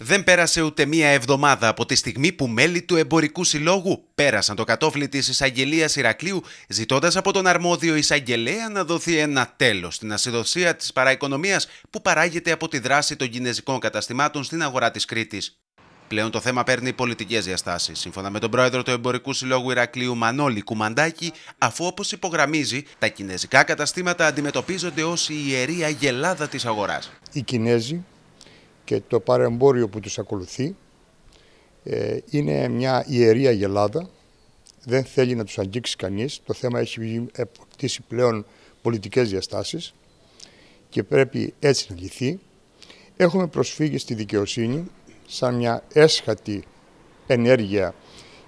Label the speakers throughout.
Speaker 1: Δεν πέρασε ούτε μία εβδομάδα από τη στιγμή που μέλη του Εμπορικού Συλλόγου πέρασαν το κατόφλι της εισαγγελίας Ηρακλείου, ζητώντας από τον αρμόδιο εισαγγελέα να δοθεί ένα τέλος στην ασυδοσία της παραοικονομίας που παράγεται από τη δράση των κινέζικων καταστημάτων στην αγορά της Κρήτης. Πλέον το θέμα παίρνει πολιτικές διαστάσεις. Σύμφωνα με τον πρόεδρο του Εμπορικού Συλλόγου Ηρακλείου Μανώλη Κουμαντάκη, αφού όπως υπογραμμίζει, τα κινέζικα καταστήματα αντιμετωπίζονται ως η ιερή αγελάδα της αγοράς.
Speaker 2: Οι Κινέζοι και το παρεμπόριο που τους ακολουθεί ε, είναι μια ιερή αγελάδα. Δεν θέλει να τους αγγίξει κανείς. Το θέμα έχει αποκτήσει πλέον πολιτικές διαστάσεις και πρέπει έτσι να λυθεί. Έχουμε προσφύγει στη δικαιοσύνη σαν μια έσχατη ενέργεια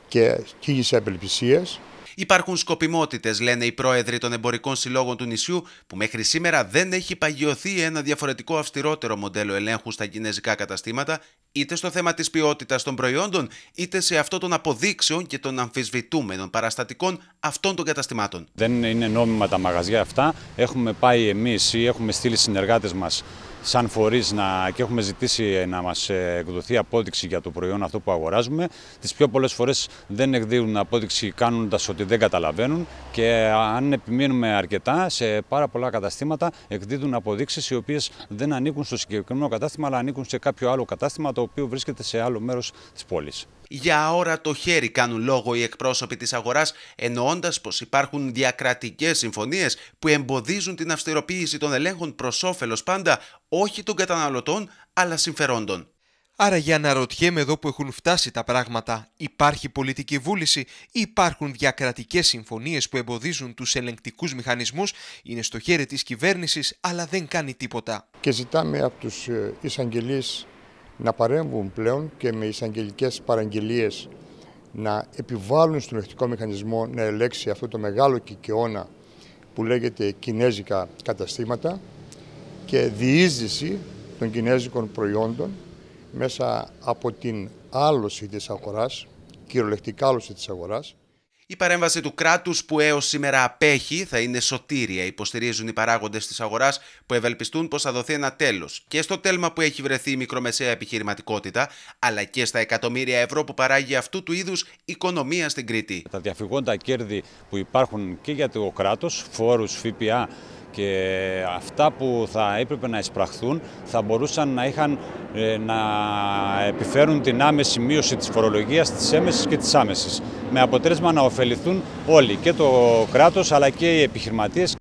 Speaker 2: και κίνηση απελπισίας
Speaker 1: Υπάρχουν σκοπιμότητες, λένε οι πρόεδροι των εμπορικών συλλόγων του νησιού, που μέχρι σήμερα δεν έχει παγιωθεί ένα διαφορετικό αυστηρότερο μοντέλο ελέγχου στα κινέζικα καταστήματα, είτε στο θέμα της ποιότητας των προϊόντων, είτε σε αυτό των αποδείξεων και των
Speaker 3: αμφισβητούμενων παραστατικών αυτών των καταστημάτων. Δεν είναι νόμιμα τα μαγαζιά αυτά. Έχουμε πάει εμείς ή έχουμε στείλει συνεργάτες μας σαν φορείς να, και έχουμε ζητήσει ε, να μας ε, εκδοθεί απόδειξη για το προϊόν αυτό που αγοράζουμε. Τις πιο πολλές φορές δεν εκδίδουν απόδειξη κάνοντας ότι δεν καταλαβαίνουν και ε, αν επιμείνουμε αρκετά σε πάρα πολλά καταστήματα εκδίδουν αποδείξεις οι οποίες δεν ανήκουν στο συγκεκριμένο κατάστημα αλλά ανήκουν σε κάποιο άλλο κατάστημα το οποίο βρίσκεται σε άλλο μέρος της πόλης για αόρατο χέρι κάνουν λόγο
Speaker 1: οι εκπρόσωποι της αγοράς εννοώντας πως υπάρχουν διακρατικές συμφωνίες που εμποδίζουν την αυστηροποίηση των ελέγχων προς όφελος πάντα όχι των καταναλωτών αλλά
Speaker 4: συμφερόντων. Άρα για να ρωτιέμαι εδώ που έχουν φτάσει τα πράγματα, υπάρχει πολιτική βούληση υπάρχουν διακρατικές συμφωνίες που εμποδίζουν τους ελεγκτικούς μηχανισμούς, είναι στο χέρι της κυβέρνησης αλλά δεν κάνει τίποτα.
Speaker 2: Και ζητάμε από τους ε, εισαγγελείς να παρέμβουν πλέον και με εισαγγελικές παραγγελίες να επιβάλλουν στον ελεκτικό μηχανισμό να ελέξει αυτό το μεγάλο κικαιώνα που λέγεται κινέζικα καταστήματα και διείσδυση των κινέζικων προϊόντων μέσα από την άλωση της αγοράς, κυριολεκτικά άλωση της αγοράς,
Speaker 1: η παρέμβαση του κράτους που έως σήμερα απέχει θα είναι σωτήρια, υποστηρίζουν οι παράγοντες της αγοράς που ευελπιστούν πως θα δοθεί ένα τέλος και στο τέλμα που έχει βρεθεί η μικρομεσαία επιχειρηματικότητα, αλλά και στα εκατομμύρια ευρώ που παράγει αυτού του είδους οικονομία
Speaker 3: στην Κρήτη. Τα διαφυγόντα κέρδη που υπάρχουν και για το κράτος, φόρους, ΦΠΑ και αυτά που θα έπρεπε να εισπραχθούν θα μπορούσαν να, είχαν, ε, να επιφέρουν την άμεση μείωση της φορολογίας, της έμεσης και της άμεσης. Με αποτέλεσμα να ωφεληθούν όλοι, και το κράτος αλλά και οι επιχειρηματίες